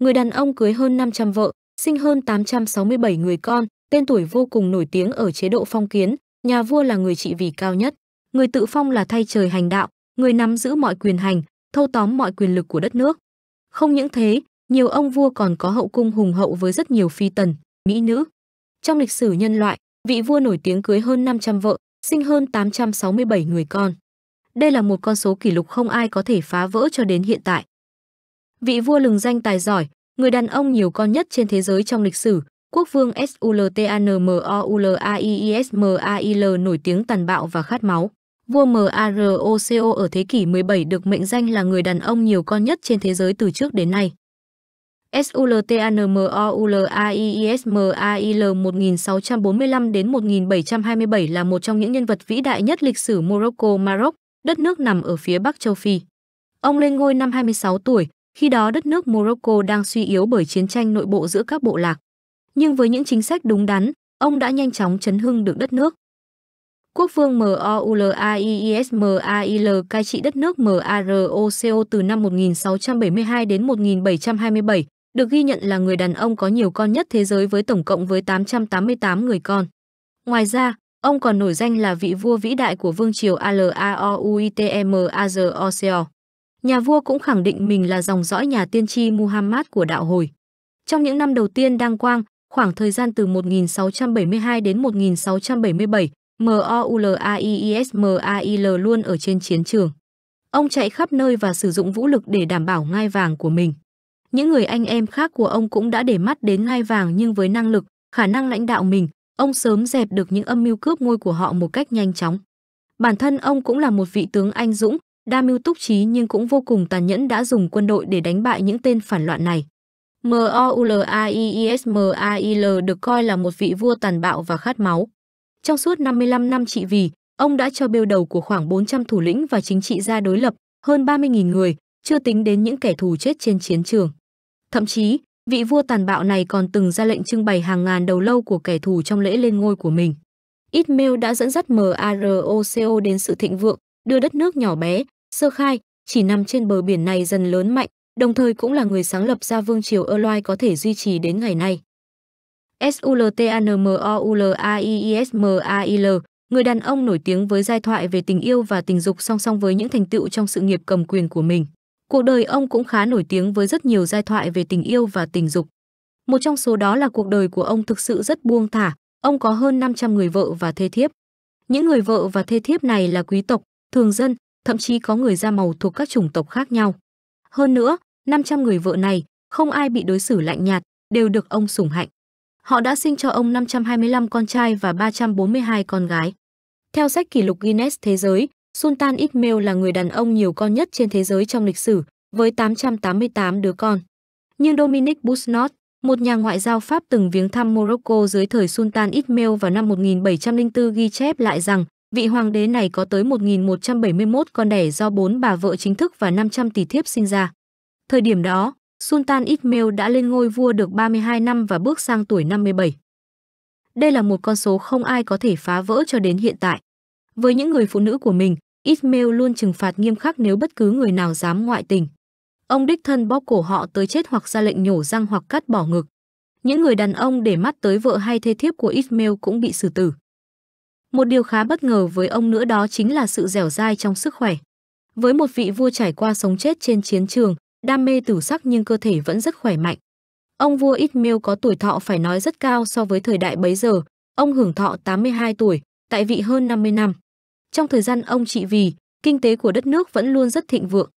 người đàn ông cưới hơn 500 vợ, sinh hơn 867 người con, tên tuổi vô cùng nổi tiếng ở chế độ phong kiến, nhà vua là người trị vì cao nhất. Người tự phong là thay trời hành đạo, người nắm giữ mọi quyền hành, thâu tóm mọi quyền lực của đất nước. Không những thế, nhiều ông vua còn có hậu cung hùng hậu với rất nhiều phi tần, mỹ nữ. Trong lịch sử nhân loại, vị vua nổi tiếng cưới hơn 500 vợ, sinh hơn 867 người con. Đây là một con số kỷ lục không ai có thể phá vỡ cho đến hiện tại vị vua lừng danh tài giỏi, người đàn ông nhiều con nhất trên thế giới trong lịch sử, quốc vương Sultanmoulaismail nổi tiếng tàn bạo và khát máu. Vua Marocco ở thế kỷ 17 được mệnh danh là người đàn ông nhiều con nhất trên thế giới từ trước đến nay. Sultanmoulaismail 1645 đến 1727 là một trong những nhân vật vĩ đại nhất lịch sử Morocco Maroc, đất nước nằm ở phía Bắc châu Phi. Ông lên ngôi năm 26 tuổi, khi đó đất nước Morocco đang suy yếu bởi chiến tranh nội bộ giữa các bộ lạc. Nhưng với những chính sách đúng đắn, ông đã nhanh chóng chấn hưng được đất nước. Quốc vương Moulaiismail cai trị đất nước Maroco từ năm 1672 đến 1727, được ghi nhận là người đàn ông có nhiều con nhất thế giới với tổng cộng với 888 người con. Ngoài ra, ông còn nổi danh là vị vua vĩ đại của vương triều Alaouitmazoceo. Nhà vua cũng khẳng định mình là dòng dõi nhà tiên tri Muhammad của đạo hồi. Trong những năm đầu tiên đăng quang, khoảng thời gian từ 1672 đến 1677, MOULAIISMAIL luôn ở trên chiến trường. Ông chạy khắp nơi và sử dụng vũ lực để đảm bảo ngai vàng của mình. Những người anh em khác của ông cũng đã để mắt đến ngai vàng nhưng với năng lực, khả năng lãnh đạo mình, ông sớm dẹp được những âm mưu cướp ngôi của họ một cách nhanh chóng. Bản thân ông cũng là một vị tướng anh dũng, đa mưu túc trí nhưng cũng vô cùng tàn nhẫn đã dùng quân đội để đánh bại những tên phản loạn này. Moulaismail được coi là một vị vua tàn bạo và khát máu. Trong suốt 55 năm trị vì, ông đã cho bêu đầu của khoảng 400 thủ lĩnh và chính trị gia đối lập, hơn 30.000 người, chưa tính đến những kẻ thù chết trên chiến trường. Thậm chí, vị vua tàn bạo này còn từng ra lệnh trưng bày hàng ngàn đầu lâu của kẻ thù trong lễ lên ngôi của mình. Ismail đã dẫn dắt MAROCO đến sự thịnh vượng, đưa đất nước nhỏ bé Sơ khai, chỉ nằm trên bờ biển này dần lớn mạnh, đồng thời cũng là người sáng lập ra vương triều Ơ Loai có thể duy trì đến ngày nay. Sultanmoulaiismail, người đàn ông nổi tiếng với giai thoại về tình yêu và tình dục song song với những thành tựu trong sự nghiệp cầm quyền của mình. Cuộc đời ông cũng khá nổi tiếng với rất nhiều giai thoại về tình yêu và tình dục. Một trong số đó là cuộc đời của ông thực sự rất buông thả, ông có hơn 500 người vợ và thê thiếp. Những người vợ và thê thiếp này là quý tộc, thường dân, thậm chí có người da màu thuộc các chủng tộc khác nhau. Hơn nữa, 500 người vợ này, không ai bị đối xử lạnh nhạt, đều được ông sủng hạnh. Họ đã sinh cho ông 525 con trai và 342 con gái. Theo sách kỷ lục Guinness Thế giới, Sultan Ismail là người đàn ông nhiều con nhất trên thế giới trong lịch sử, với 888 đứa con. Nhưng Dominic Busnot, một nhà ngoại giao Pháp từng viếng thăm Morocco dưới thời Sultan Ismail vào năm 1704 ghi chép lại rằng Vị hoàng đế này có tới 1.171 con đẻ do bốn bà vợ chính thức và 500 tỷ thiếp sinh ra. Thời điểm đó, Sultan Ismail đã lên ngôi vua được 32 năm và bước sang tuổi 57. Đây là một con số không ai có thể phá vỡ cho đến hiện tại. Với những người phụ nữ của mình, Ismail luôn trừng phạt nghiêm khắc nếu bất cứ người nào dám ngoại tình. Ông đích thân bóp cổ họ tới chết hoặc ra lệnh nhổ răng hoặc cắt bỏ ngực. Những người đàn ông để mắt tới vợ hay thê thiếp của Ismail cũng bị xử tử. Một điều khá bất ngờ với ông nữa đó chính là sự dẻo dai trong sức khỏe. Với một vị vua trải qua sống chết trên chiến trường, đam mê tử sắc nhưng cơ thể vẫn rất khỏe mạnh. Ông vua Ismail có tuổi thọ phải nói rất cao so với thời đại bấy giờ, ông hưởng thọ 82 tuổi, tại vị hơn 50 năm. Trong thời gian ông trị vì, kinh tế của đất nước vẫn luôn rất thịnh vượng.